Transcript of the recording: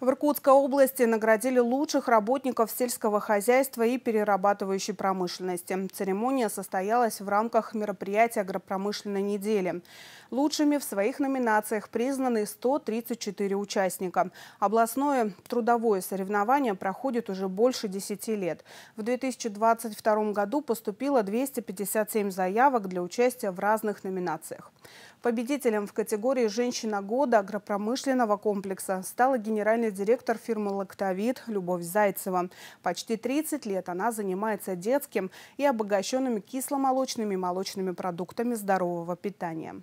В Иркутской области наградили лучших работников сельского хозяйства и перерабатывающей промышленности. Церемония состоялась в рамках мероприятия агропромышленной недели. Лучшими в своих номинациях признаны 134 участника. Областное трудовое соревнование проходит уже больше 10 лет. В 2022 году поступило 257 заявок для участия в разных номинациях. Победителем в категории «Женщина года» агропромышленного комплекса стала генеральный директор фирмы «Лактовит» Любовь Зайцева. Почти 30 лет она занимается детским и обогащенными кисломолочными молочными продуктами здорового питания.